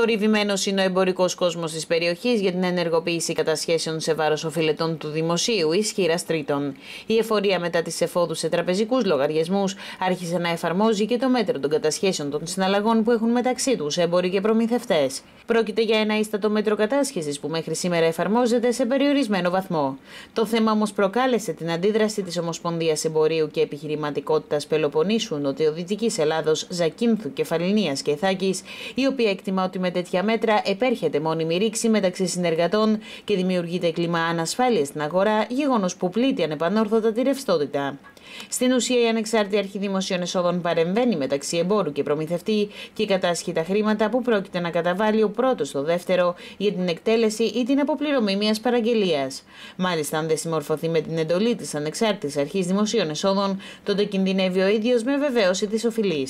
Θορυβημένος είναι ο εμπορικός κόσμος της περιοχής για την ενεργοποίηση κατασχέσεων σε βάρος οφειλετών του δημοσίου, ισχύρα Τρίτον. Η εφορία μετά τις εφόδους σε τραπεζικούς λογαριασμούς άρχισε να εφαρμόζει και το μέτρο των κατασχέσεων των συναλλαγών που έχουν μεταξύ τους έμποροι και προμηθευτές. Πρόκειται για ένα ίστατο μέτρο κατάσχεσης που μέχρι σήμερα εφαρμόζεται σε περιορισμένο βαθμό. Το θέμα όμως προκάλεσε την αντίδραση της Ομοσπονδίας Εμπορίου και Επιχειρηματικότητας Πελοπονίσου, Νοτιοδυτικής Ελλάδος, Ζακίνθου, Κεφαλινία και Θάκης, η οποία εκτιμά ότι με τέτοια μέτρα επέρχεται μόνιμη ρήξη μεταξύ συνεργατών και δημιουργείται κλίμα ανασφάλειας στην αγορά, γεγονός που πλήττει ανεπανόρθωτα τη ρευστότητα. Στην ουσία, η ανεξάρτητη αρχή δημοσίων εσόδων παρεμβαίνει μεταξύ εμπόρου και προμηθευτή και κατάσχει τα χρήματα που πρόκειται να καταβάλει ο πρώτος στο δεύτερο για την εκτέλεση ή την αποπληρωμή μιας παραγγελίας. Μάλιστα, αν δεν συμμορφωθεί με την εντολή της ανεξάρτητης αρχής δημοσίων εσόδων, τότε κινδυνεύει ο ίδιος με βεβαίωση της οφειλής.